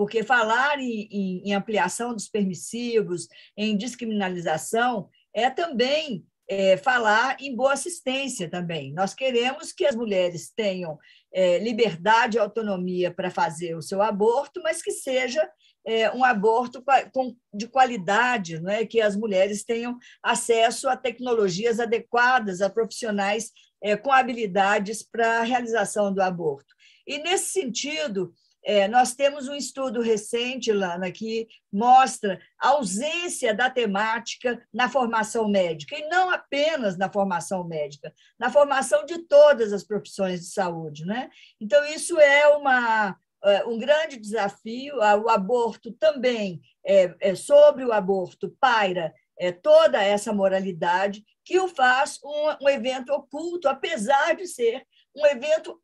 porque falar em, em, em ampliação dos permissivos, em descriminalização, é também é, falar em boa assistência também. Nós queremos que as mulheres tenham é, liberdade e autonomia para fazer o seu aborto, mas que seja é, um aborto com, de qualidade, não é? que as mulheres tenham acesso a tecnologias adequadas, a profissionais é, com habilidades para a realização do aborto. E, nesse sentido, é, nós temos um estudo recente, Lana, que mostra a ausência da temática na formação médica, e não apenas na formação médica, na formação de todas as profissões de saúde. Né? Então, isso é uma, é, um grande desafio. Ah, o aborto também, é, é sobre o aborto, paira é, toda essa moralidade que o faz um, um evento oculto, apesar de ser um evento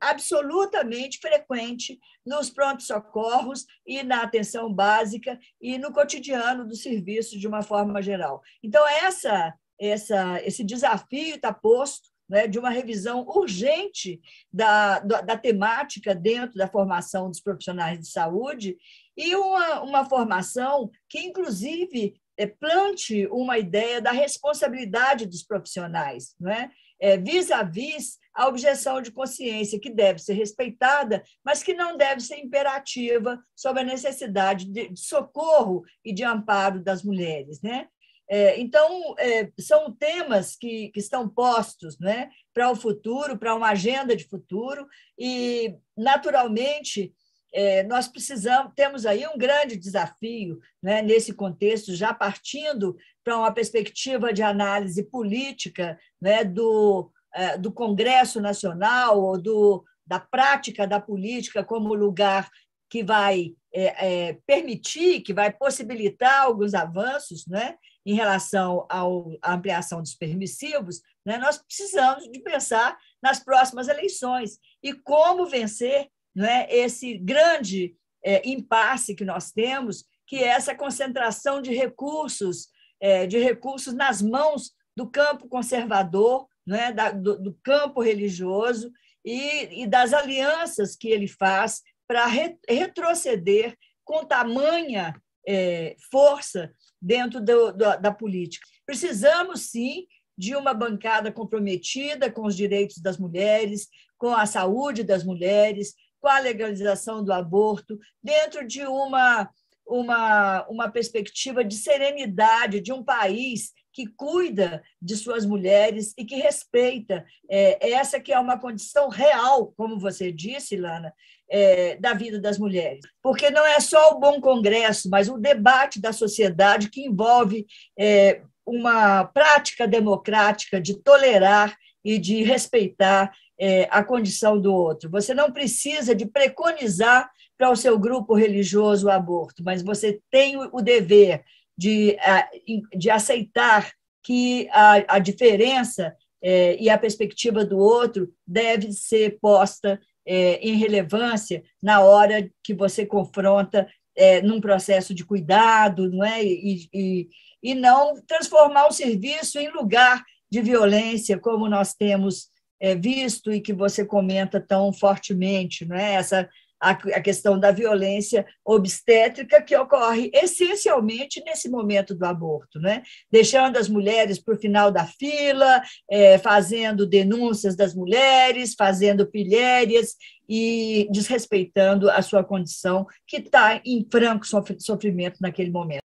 absolutamente frequente nos pronto socorros e na atenção básica e no cotidiano do serviço de uma forma geral. Então, essa, essa, esse desafio está posto né, de uma revisão urgente da, da, da, temática dentro da formação dos profissionais de saúde e uma, uma formação que, inclusive, é, plante uma ideia da responsabilidade dos profissionais, não é? vis a vis a objeção de consciência, que deve ser respeitada, mas que não deve ser imperativa sobre a necessidade de socorro e de amparo das mulheres. Né? É, então, é, são temas que, que estão postos né, para o futuro, para uma agenda de futuro, e, naturalmente, é, nós precisamos, temos aí um grande desafio né, nesse contexto, já partindo para uma perspectiva de análise política né, do, é, do Congresso Nacional ou do, da prática da política como lugar que vai é, é permitir, que vai possibilitar alguns avanços né, em relação ao, à ampliação dos permissivos, né, nós precisamos de pensar nas próximas eleições e como vencer né, esse grande é, impasse que nós temos, que é essa concentração de recursos, é, de recursos nas mãos do campo conservador, é, da, do, do, campo religioso e, e, das alianças que ele faz para re, retroceder com tamanha é, força dentro do, do, da política. Precisamos, sim, de uma bancada comprometida com os direitos das mulheres, com a saúde das mulheres, com a legalização do aborto, dentro de uma, uma, uma perspectiva de serenidade de um país que cuida de suas mulheres e que respeita é, essa que é uma condição real, como você disse, Lana, é, da vida das mulheres. Porque não é só o bom congresso, mas o debate da sociedade que envolve é, uma prática democrática de tolerar e de respeitar é, a condição do outro. Você não precisa de preconizar para o seu grupo religioso o aborto, mas você tem o dever de, de aceitar que a, a diferença é, e a perspectiva do outro deve ser posta é, em relevância na hora que você confronta é, num processo de cuidado, não é? E, e, e não transformar o serviço em lugar de violência, como nós temos é, visto e que você comenta tão fortemente, não é? Essa a, a questão da violência obstétrica que ocorre essencialmente nesse momento do aborto, né? deixando as mulheres para o final da fila, é, fazendo denúncias das mulheres, fazendo pilhérias e desrespeitando a sua condição, que está em franco sofrimento naquele momento.